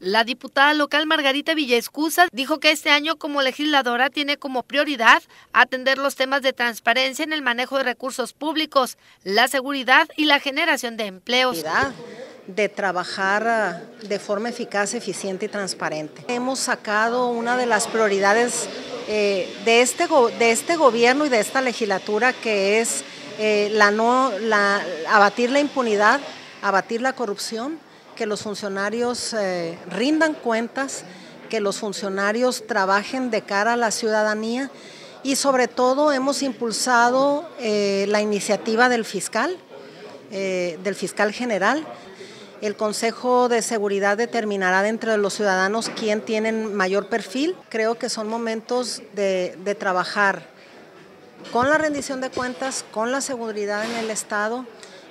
La diputada local Margarita Villaescusa dijo que este año como legisladora tiene como prioridad atender los temas de transparencia en el manejo de recursos públicos, la seguridad y la generación de empleos. De trabajar ah, de forma eficaz, eficiente y transparente. Hemos sacado una de las prioridades eh, este de, este, gobierno y de esta legislatura que es eh, la no, abatir la impunidad, abatir la corrupción que los funcionarios eh, rindan cuentas, que los funcionarios trabajen de cara a la ciudadanía y sobre todo hemos impulsado eh, la iniciativa del fiscal, eh, del fiscal general. El Consejo de Seguridad determinará dentro de los ciudadanos quién tienen mayor perfil. Creo que son momentos de trabajar con la rendición de cuentas, con la seguridad en el Estado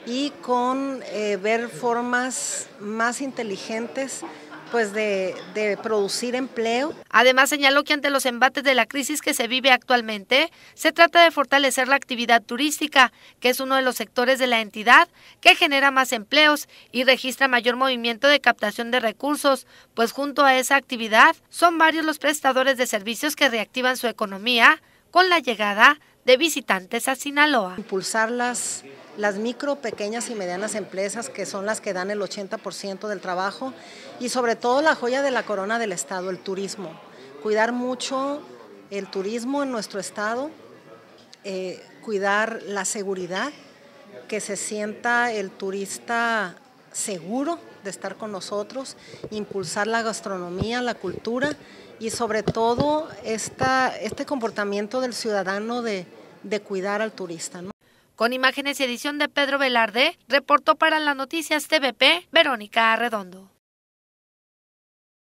y con eh, ver formas más inteligentes pues de, producir empleo. Además señaló que ante los embates de la crisis que se vive actualmente, se trata de fortalecer la actividad turística, que es uno de los sectores de la entidad que genera más empleos y registra mayor movimiento de captación de recursos, pues junto a esa actividad son varios los prestadores de servicios que reactivan su economía con la llegada de visitantes a Sinaloa. Impulsarlas las micro, pequeñas y medianas empresas que son las que dan el 80% del trabajo y sobre todo la joya de la corona del Estado, el turismo. Cuidar mucho el turismo en nuestro Estado, eh, cuidar la seguridad, que se sienta el turista seguro de estar con nosotros, impulsar la gastronomía, la cultura y sobre todo este comportamiento del ciudadano de, de cuidar al turista. Con imágenes y edición de Pedro Velarde, reportó para las noticias TVP Verónica Arredondo.